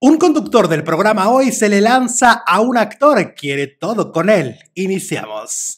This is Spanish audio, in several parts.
Un conductor del programa hoy se le lanza a un actor, quiere todo con él. Iniciamos.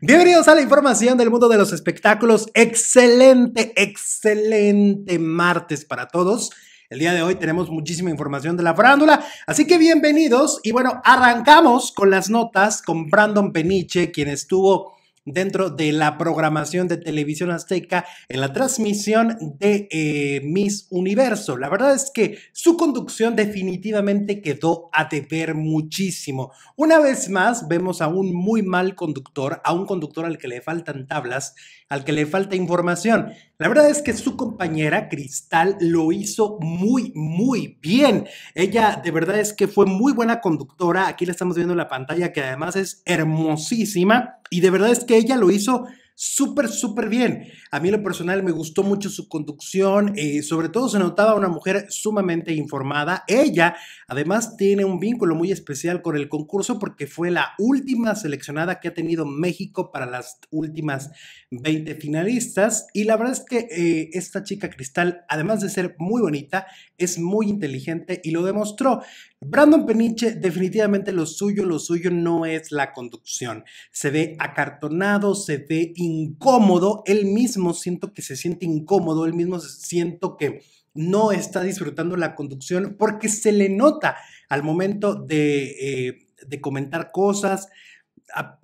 Bienvenidos a la información del mundo de los espectáculos. Excelente, excelente martes para todos. El día de hoy tenemos muchísima información de la farándula, así que bienvenidos. Y bueno, arrancamos con las notas con Brandon Peniche, quien estuvo dentro de la programación de Televisión Azteca en la transmisión de eh, Miss Universo. La verdad es que su conducción definitivamente quedó a deber muchísimo. Una vez más, vemos a un muy mal conductor, a un conductor al que le faltan tablas, al que le falta información. La verdad es que su compañera Cristal lo hizo muy, muy bien. Ella de verdad es que fue muy buena conductora. Aquí la estamos viendo en la pantalla, que además es hermosísima. Y de verdad es que ella lo hizo súper, súper bien. A mí lo personal me gustó mucho su conducción, y eh, sobre todo se notaba una mujer sumamente informada. Ella además tiene un vínculo muy especial con el concurso porque fue la última seleccionada que ha tenido México para las últimas 20 finalistas. Y la verdad es que eh, esta chica Cristal, además de ser muy bonita, es muy inteligente y lo demostró. Brandon Peniche, definitivamente lo suyo, lo suyo no es la conducción. Se ve acartonado, se ve incómodo. Él mismo siento que se siente incómodo, él mismo siento que no está disfrutando la conducción porque se le nota al momento de, eh, de comentar cosas,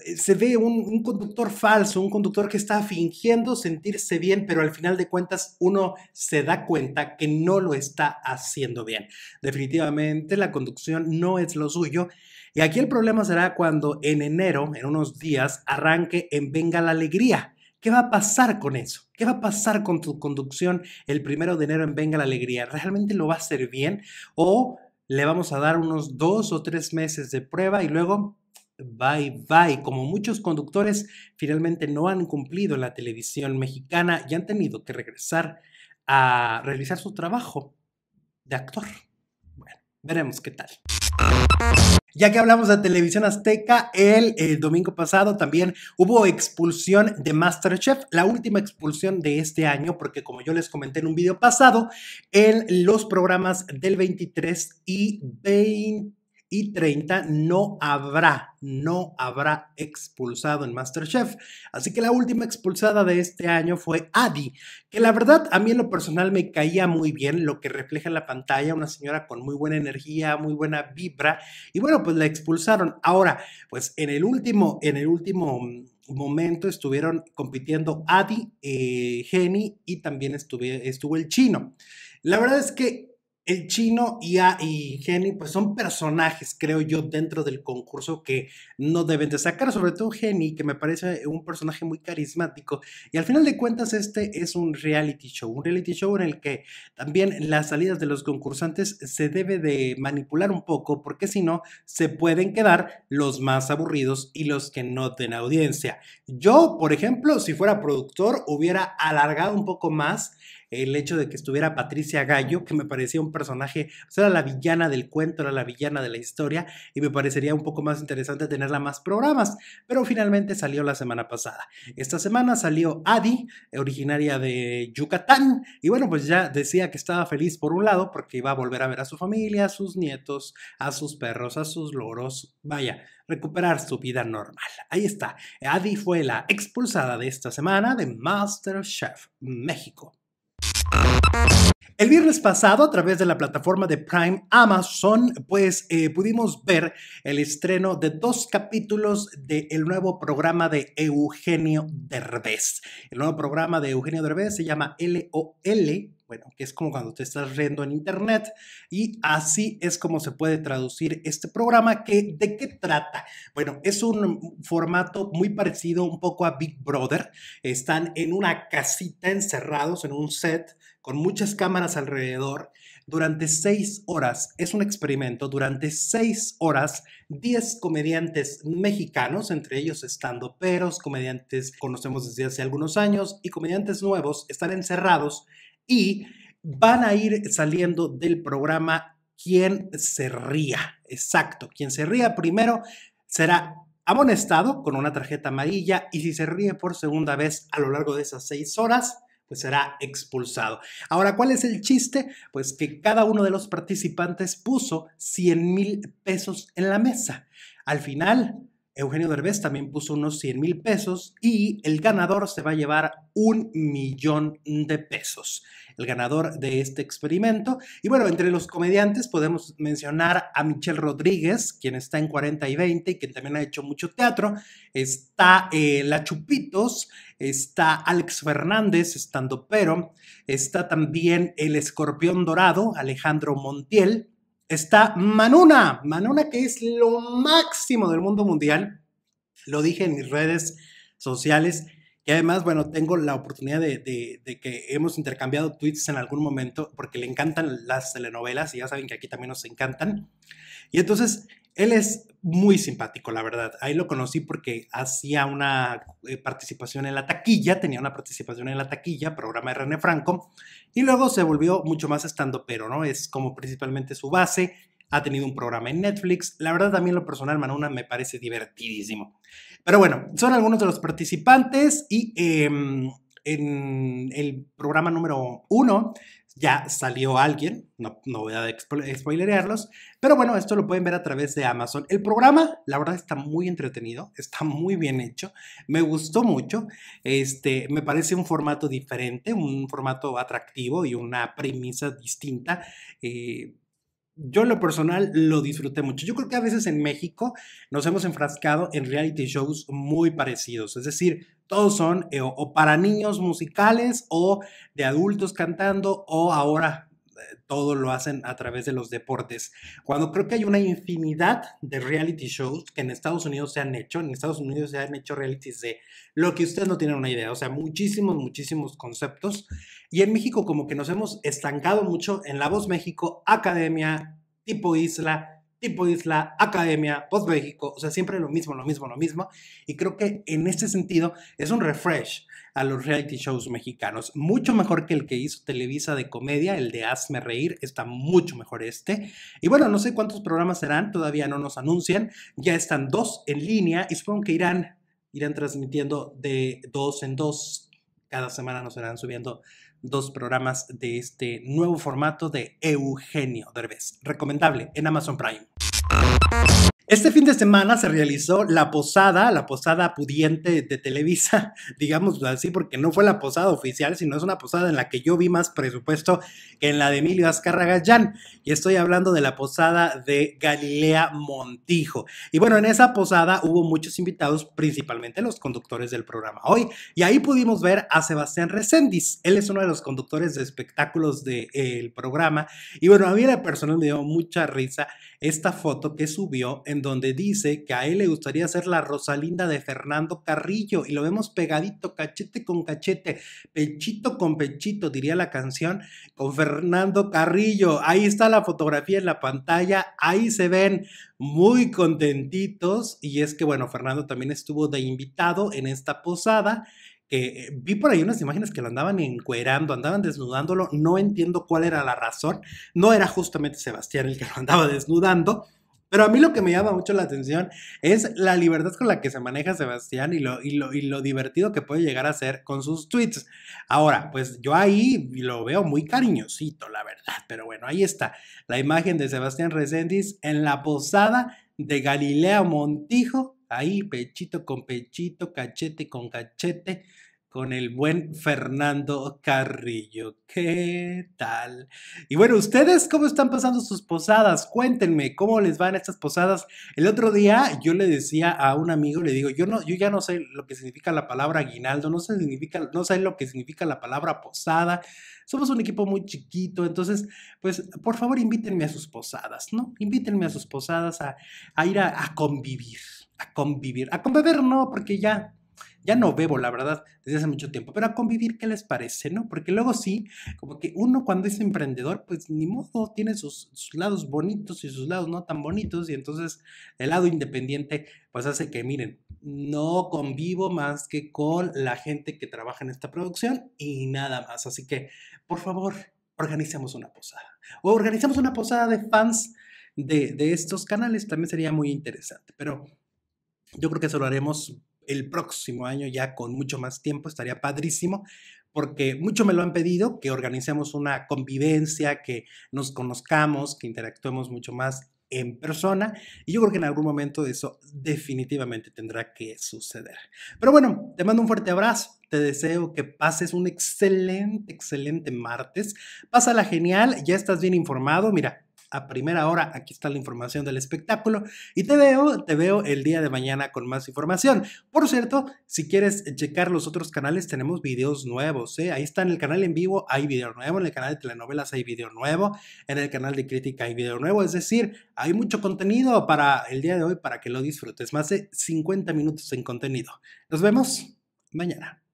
eh, se ve un, conductor falso, un conductor que está fingiendo sentirse bien, pero al final de cuentas uno se da cuenta que no lo está haciendo bien. Definitivamente la conducción no es lo suyo. Y aquí el problema será cuando en enero, en unos días, arranque en Venga la Alegría. ¿Qué va a pasar con eso? ¿Qué va a pasar con tu conducción el primero de enero en Venga la Alegría? ¿Realmente lo va a hacer bien? ¿O le vamos a dar unos dos o tres meses de prueba y luego bye bye. Como muchos conductores finalmente no han cumplido la televisión mexicana y han tenido que regresar a realizar su trabajo de actor. Bueno, veremos qué tal. Ya que hablamos de televisión azteca, el, el, domingo pasado también hubo expulsión de Masterchef, la última expulsión de este año, porque como yo les comenté en un video pasado, en los programas del 23 y 20 y 30 no habrá, no habrá expulsado en Masterchef. Así que la última expulsada de este año fue Adi, que la verdad a mí en lo personal me caía muy bien, lo que refleja en la pantalla, una señora con muy buena energía, muy buena vibra, y bueno, pues la expulsaron. Ahora, pues en el último, en el último momento estuvieron compitiendo Adi, Jenny eh, y también estuvo el chino. La verdad es que el chino y, a, pues son personajes, creo yo, dentro del concurso que no deben de sacar, sobre todo Jenny, que me parece un personaje muy carismático. Y al final de cuentas, este es un reality show, un reality show en el que también las salidas de los concursantes se debe de manipular un poco, porque si no, se pueden quedar los más aburridos y los que no den audiencia. Yo, por ejemplo, si fuera productor, hubiera alargado un poco más el hecho de que estuviera Patricia Gallo, que me parecía un personaje, o sea, era la villana del cuento, era la villana de la historia, y me parecería un poco más interesante tenerla más programas, pero finalmente salió la semana pasada. Esta semana salió Adi, originaria de Yucatán, y bueno, pues ya decía que estaba feliz por un lado, porque iba a volver a ver a su familia, a sus nietos, a sus perros, a sus loros, vaya, recuperar su vida normal. Ahí está, Adi fue la expulsada de esta semana de MasterChef México. El viernes pasado, a través de la plataforma de Prime Amazon, pues eh, pudimos ver el estreno de dos capítulos del nuevo programa de Eugenio Derbez. El nuevo programa de Eugenio Derbez se llama LOL bueno, que es como cuando te estás riendo en internet. Y así es como se puede traducir este programa. Que, ¿De qué trata? Bueno, es un formato muy parecido un poco a Big Brother. Están en una casita encerrados, en un set, con muchas cámaras alrededor durante seis horas, es un experimento, durante seis horas, diez comediantes mexicanos, entre ellos estando peros, comediantes conocemos desde hace algunos años y comediantes nuevos, están encerrados y van a ir saliendo del programa quien se ría. Exacto, quien se ría primero será amonestado con una tarjeta amarilla y si se ríe por segunda vez a lo largo de esas seis horas, pues será expulsado. Ahora, ¿cuál es el chiste? Pues que cada uno de los participantes puso 100 mil pesos en la mesa. Al final, Eugenio Derbez también puso unos 100 mil pesos y el ganador se va a llevar un millón de pesos. El ganador de este experimento. Y bueno, entre los comediantes podemos mencionar a Michelle Rodríguez, quien está en 40 y 20 y quien también ha hecho mucho teatro. Está eh, La Chupitos, está Alex Fernández, estando pero. Está también El Escorpión Dorado, Alejandro Montiel está Manuna, Manuna que es lo máximo del mundo mundial. Lo dije en mis redes sociales y además, bueno, tengo la oportunidad de, de, que hemos intercambiado tweets en algún momento porque le encantan las telenovelas y ya saben que aquí también nos encantan. Y entonces él es muy simpático, la verdad. Ahí lo conocí porque hacía una eh, participación en la taquilla, tenía una participación en la taquilla, programa de René Franco, y luego se volvió mucho más estando, pero no es como principalmente su base. Ha tenido un programa en Netflix. La verdad, también lo personal, Manuna me parece divertidísimo. Pero bueno, son algunos de los participantes y em, en el programa número uno ya salió alguien, no, voy a spoilerearlos, pero bueno, esto lo pueden ver a través de Amazon. El programa, la verdad, está muy entretenido, está muy bien hecho, me gustó mucho, este, me parece un formato diferente, un formato atractivo y una premisa distinta. Eh, yo en lo personal lo disfruté mucho. Yo creo que a veces en México nos hemos enfrascado en reality shows muy parecidos, es decir, todos son eh, o para niños musicales o de adultos cantando o ahora eh, todo lo hacen a través de los deportes. Cuando creo que hay una infinidad de reality shows que en Estados Unidos se han hecho, en Estados Unidos se han hecho realities de lo que ustedes no tienen una idea, o sea, muchísimos, muchísimos conceptos. Y en México como que nos hemos estancado mucho en La Voz México, Academia, Tipo Isla, tipo isla, academia, post México, o sea, siempre lo mismo, lo mismo, lo mismo. Y creo que en este sentido es un refresh a los reality shows mexicanos, mucho mejor que el que hizo Televisa de comedia, el de Hazme Reír, está mucho mejor este. Y bueno, no sé cuántos programas serán, todavía no nos anuncian, ya están dos en línea y supongo que irán, irán transmitiendo de dos en dos, cada semana nos irán subiendo dos programas de este nuevo formato de Eugenio Derbez. Recomendable en Amazon Prime. Este fin de semana se realizó la posada, la posada pudiente de Televisa, digámoslo así, porque no fue la posada oficial, sino es una posada en la que yo vi más presupuesto que en la de Emilio Azcárraga Gallán. Y estoy hablando de la posada de Galilea Montijo. Y bueno, en esa posada hubo muchos invitados, principalmente los conductores del programa hoy. Y ahí pudimos ver a Sebastián Reséndiz. Él es uno de los conductores de espectáculos del de, programa. Y bueno, a mí la persona me dio mucha risa esta foto que subió en donde dice que a él le gustaría ser la Rosalinda de Fernando Carrillo y lo vemos pegadito, cachete con cachete, pechito con pechito, diría la canción, con Fernando Carrillo. Ahí está la fotografía en la pantalla, ahí se ven muy contentitos y es que bueno, Fernando también estuvo de invitado en esta posada que eh, vi por ahí unas imágenes que lo andaban encuerando, andaban desnudándolo, no entiendo cuál era la razón, no era justamente Sebastián el que lo andaba desnudando, pero a mí lo que me llama mucho la atención es la libertad con la que se maneja Sebastián y lo, y lo, y lo divertido que puede llegar a ser con sus tweets. Ahora, pues yo ahí lo veo muy cariñosito, la verdad, pero bueno, ahí está la imagen de Sebastián Reséndiz en la posada de Galilea Montijo ahí pechito con pechito, cachete con cachete, con el buen Fernando Carrillo. ¿Qué tal? Y bueno, ¿ustedes cómo están pasando sus posadas? Cuéntenme, ¿cómo les van estas posadas? El otro día yo le decía a un amigo, le digo, yo no, yo ya no sé lo que significa la palabra aguinaldo, no sé, lo que significa la palabra posada. Somos un equipo muy chiquito, entonces, pues, por favor, invítenme a sus posadas, ¿no? Invítenme a sus posadas a, ir a convivir a convivir. A convivir no, porque ya, ya no bebo, la verdad, desde hace mucho tiempo, pero a convivir, ¿qué les parece, no? Porque luego sí, como que uno cuando es emprendedor, pues ni modo, tiene sus, lados bonitos y sus lados no tan bonitos, y entonces el lado independiente, pues hace que, miren, no convivo más que con la gente que trabaja en esta producción y nada más. Así que, por favor, organizamos una posada. O organizamos una posada de fans de, de estos canales, también sería muy interesante, pero yo creo que eso lo haremos el próximo año ya con mucho más tiempo, estaría padrísimo, porque mucho me lo han pedido, que organicemos una convivencia, que nos conozcamos, que interactuemos mucho más en persona. Y yo creo que en algún momento eso definitivamente tendrá que suceder. Pero bueno, te mando un fuerte abrazo. Te deseo que pases un excelente, excelente martes. Pásala genial. Ya estás bien informado. Mira, a primera hora. Aquí está la información del espectáculo y te veo, te veo el día de mañana con más información. Por cierto, si quieres checar los otros canales, tenemos videos nuevos. ¿eh? Ahí está en el canal en vivo, hay video nuevo. En el canal de telenovelas hay video nuevo. En el canal de crítica hay video nuevo. Es decir, hay mucho contenido para el día de hoy para que lo disfrutes. Más de 50 minutos en contenido. Nos vemos mañana.